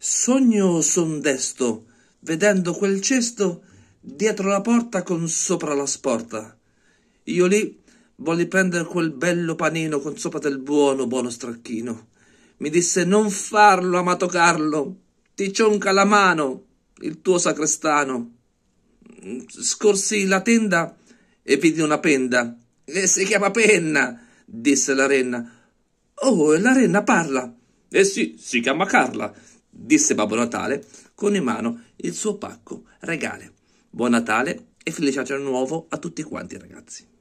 sogno o son desto vedendo quel cesto dietro la porta con sopra la sporta io lì volli prendere quel bello panino con sopra del buono buono stracchino mi disse non farlo amato Carlo ti cionca la mano il tuo sacrestano scorsi la tenda e vidi una penda e eh, si chiama penna disse la renna oh la renna parla eh sì si chiama Carla disse Babbo Natale con in mano il suo pacco regale. Buon Natale e felice anno nuovo a tutti quanti ragazzi.